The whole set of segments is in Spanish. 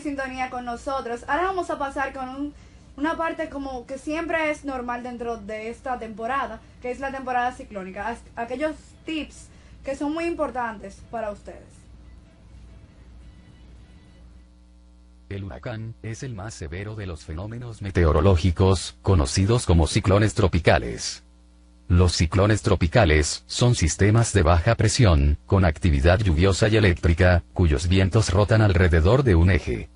sintonía con nosotros. Ahora vamos a pasar con una parte como que siempre es normal dentro de esta temporada, que es la temporada ciclónica. Aquellos tips que son muy importantes para ustedes. El huracán es el más severo de los fenómenos meteorológicos, conocidos como ciclones tropicales. Los ciclones tropicales son sistemas de baja presión, con actividad lluviosa y eléctrica, cuyos vientos rotan alrededor de un eje.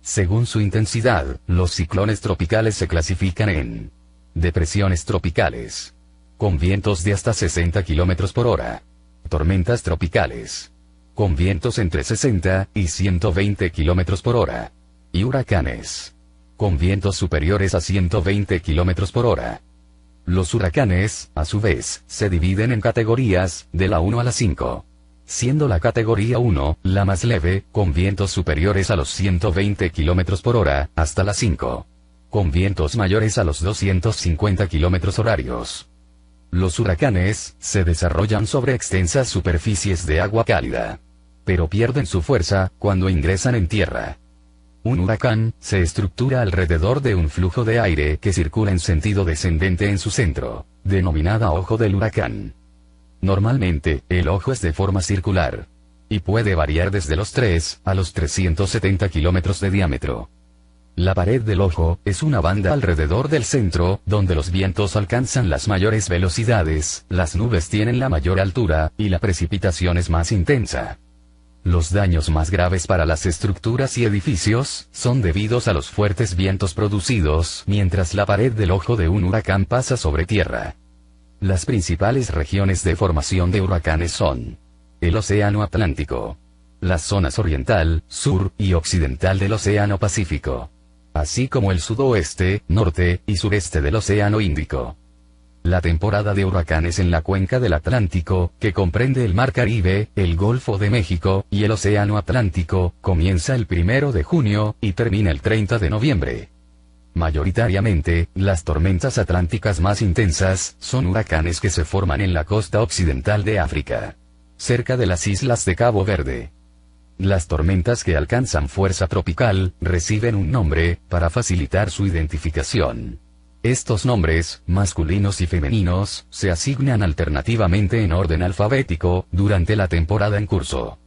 Según su intensidad, los ciclones tropicales se clasifican en depresiones tropicales, con vientos de hasta 60 km por hora, tormentas tropicales, con vientos entre 60 y 120 km por hora, y huracanes, con vientos superiores a 120 km por hora. Los huracanes, a su vez, se dividen en categorías, de la 1 a la 5. Siendo la categoría 1, la más leve, con vientos superiores a los 120 km por hora, hasta la 5. Con vientos mayores a los 250 km horarios. Los huracanes, se desarrollan sobre extensas superficies de agua cálida. Pero pierden su fuerza, cuando ingresan en tierra. Un huracán, se estructura alrededor de un flujo de aire que circula en sentido descendente en su centro, denominada ojo del huracán. Normalmente, el ojo es de forma circular. Y puede variar desde los 3 a los 370 kilómetros de diámetro. La pared del ojo es una banda alrededor del centro, donde los vientos alcanzan las mayores velocidades, las nubes tienen la mayor altura, y la precipitación es más intensa. Los daños más graves para las estructuras y edificios son debidos a los fuertes vientos producidos mientras la pared del ojo de un huracán pasa sobre tierra. Las principales regiones de formación de huracanes son el Océano Atlántico, las zonas oriental, sur y occidental del Océano Pacífico, así como el sudoeste, norte y sureste del Océano Índico. La temporada de huracanes en la cuenca del Atlántico, que comprende el Mar Caribe, el Golfo de México y el Océano Atlántico, comienza el 1 de junio y termina el 30 de noviembre. Mayoritariamente, las tormentas atlánticas más intensas son huracanes que se forman en la costa occidental de África, cerca de las islas de Cabo Verde. Las tormentas que alcanzan fuerza tropical reciben un nombre para facilitar su identificación. Estos nombres, masculinos y femeninos, se asignan alternativamente en orden alfabético, durante la temporada en curso.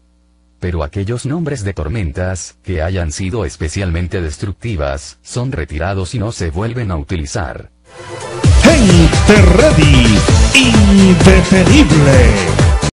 Pero aquellos nombres de tormentas, que hayan sido especialmente destructivas, son retirados y no se vuelven a utilizar. te Ready,